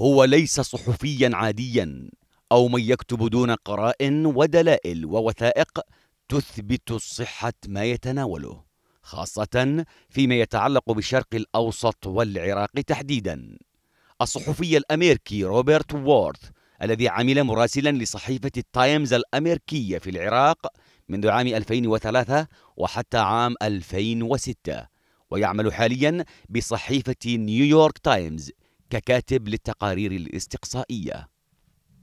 هو ليس صحفيا عاديا أو من يكتب دون قرائن ودلائل ووثائق تثبت صحة ما يتناوله خاصة فيما يتعلق بالشرق الأوسط والعراق تحديدا الصحفي الأمريكي روبرت وورث الذي عمل مراسلا لصحيفة التايمز الأمريكية في العراق منذ عام 2003 وحتى عام 2006 ويعمل حاليا بصحيفة نيويورك تايمز ككاتب للتقارير الاستقصائية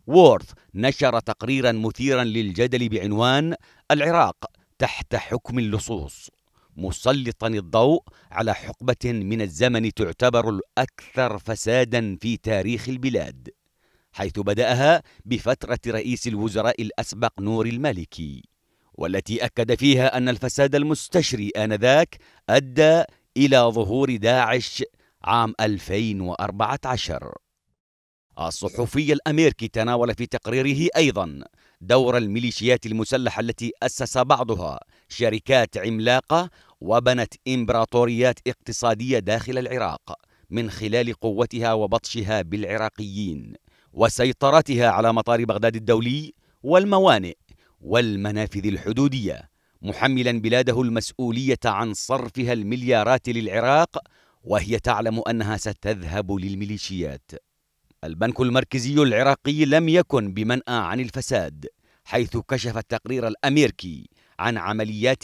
وورث نشر تقريرا مثيرا للجدل بعنوان العراق تحت حكم اللصوص مسلطا الضوء على حقبة من الزمن تعتبر الأكثر فسادا في تاريخ البلاد حيث بدأها بفترة رئيس الوزراء الأسبق نور المالكي والتي أكد فيها أن الفساد المستشري آنذاك أدى إلى ظهور داعش عام 2014 الصحفي الأمريكي تناول في تقريره أيضا دور الميليشيات المسلحة التي أسس بعضها شركات عملاقة وبنت إمبراطوريات اقتصادية داخل العراق من خلال قوتها وبطشها بالعراقيين وسيطرتها على مطار بغداد الدولي والموانئ والمنافذ الحدودية محملا بلاده المسؤولية عن صرفها المليارات للعراق وهي تعلم أنها ستذهب للميليشيات البنك المركزي العراقي لم يكن بمنأى عن الفساد حيث كشف التقرير الأمريكي عن عمليات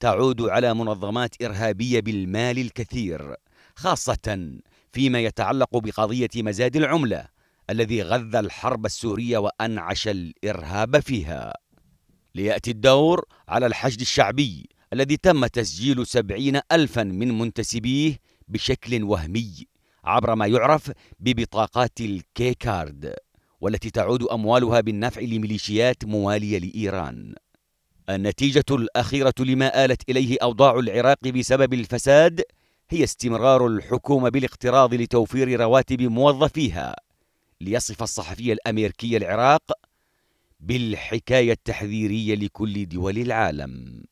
تعود على منظمات إرهابية بالمال الكثير خاصة فيما يتعلق بقضية مزاد العملة الذي غذى الحرب السورية وأنعش الإرهاب فيها ليأتي الدور على الحشد الشعبي الذي تم تسجيل سبعين ألفا من منتسبيه بشكل وهمي عبر ما يعرف ببطاقات الكي كارد والتي تعود أموالها بالنفع لميليشيات موالية لإيران النتيجة الأخيرة لما آلت إليه أوضاع العراق بسبب الفساد هي استمرار الحكومة بالاقتراض لتوفير رواتب موظفيها ليصف الصحفي الأمريكي العراق بالحكاية التحذيرية لكل دول العالم